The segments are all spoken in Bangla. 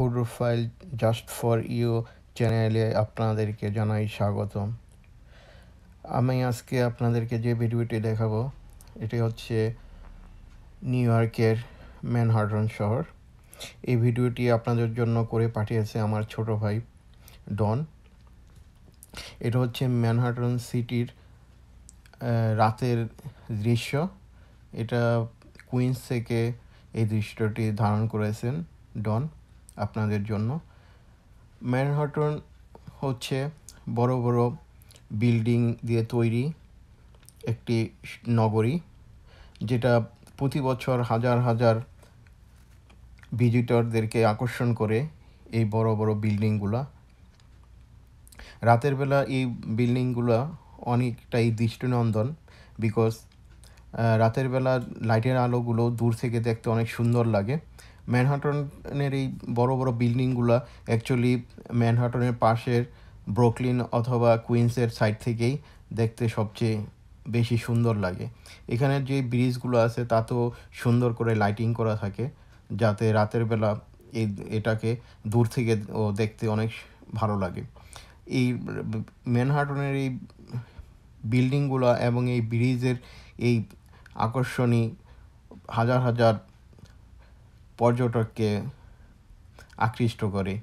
হুডু ফাইল জাস্ট ফর ইউ চ্যানেলে আপনাদেরকে জানাই স্বাগতম আমি আজকে আপনাদেরকে যে ভিডিওটি দেখাবো এটি হচ্ছে নিউ ইয়র্কের ম্যানহাটন শহর এই ভিডিওটি আপনাদের জন্য করে পাঠিয়েছে আমার ছোট ভাই ডন এটা হচ্ছে ম্যানহার্টন সিটির রাতের দৃশ্য এটা কুইন্স থেকে এই দৃশ্যটি ধারণ করেছেন ডন আপনাদের জন্য ম্যানহাটন হচ্ছে বড় বড় বিল্ডিং দিয়ে তৈরি একটি নগরী যেটা প্রতি বছর হাজার হাজার ভিজিটরদেরকে আকর্ষণ করে এই বড় বড় বিল্ডিংগুলা রাতের বেলা এই বিল্ডিংগুলো অনেকটাই দৃষ্টিনন্দন বিকজ রাতের বেলা লাইটের আলোগুলো দূর থেকে দেখতে অনেক সুন্দর লাগে ম্যানহাটনের এই বড় বড় বিল্ডিংগুলো অ্যাকচুয়ালি ম্যানহাটনের পাশের ব্রোকলিন অথবা কুইন্সের সাইড থেকেই দেখতে সবচেয়ে বেশি সুন্দর লাগে এখানের যে ব্রিজগুলো আছে তাতেও সুন্দর করে লাইটিং করা থাকে যাতে রাতের বেলা এই এটাকে দূর থেকে ও দেখতে অনেক ভালো লাগে এই ম্যানহাটনের এই বিল্ডিংগুলো এবং এই ব্রিজের এই আকর্ষণী হাজার হাজার পর্যটককে আকৃষ্ট করে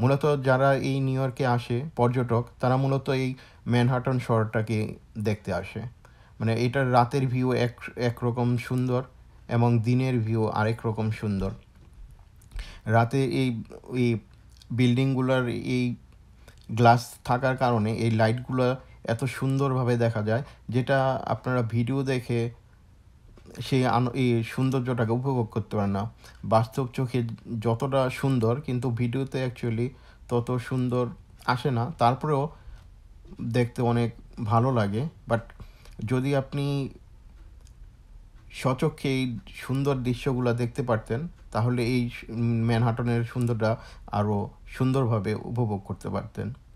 মূলত যারা এই নিউ ইয়র্কে আসে পর্যটক তারা মূলত এই ম্যানহাটন শহরটাকে দেখতে আসে মানে এটার রাতের ভিউ এক একরকম সুন্দর এবং দিনের ভিউ আরেক রকম সুন্দর রাতে এই এই বিল্ডিংগুলোর এই গ্লাস থাকার কারণে এই লাইটগুলো এত সুন্দরভাবে দেখা যায় যেটা আপনারা ভিডিও দেখে সেই এই সৌন্দর্যটাকে উপভোগ করতে পারে না বাস্তব চোখে যতটা সুন্দর কিন্তু ভিডিওতে অ্যাকচুয়ালি তত সুন্দর আসে না তারপরেও দেখতে অনেক ভালো লাগে বাট যদি আপনি সচক্ষে এই সুন্দর দৃশ্যগুলো দেখতে পারতেন তাহলে এই ম্যানহাটনের সুন্দরটা আরও সুন্দরভাবে উপভোগ করতে পারতেন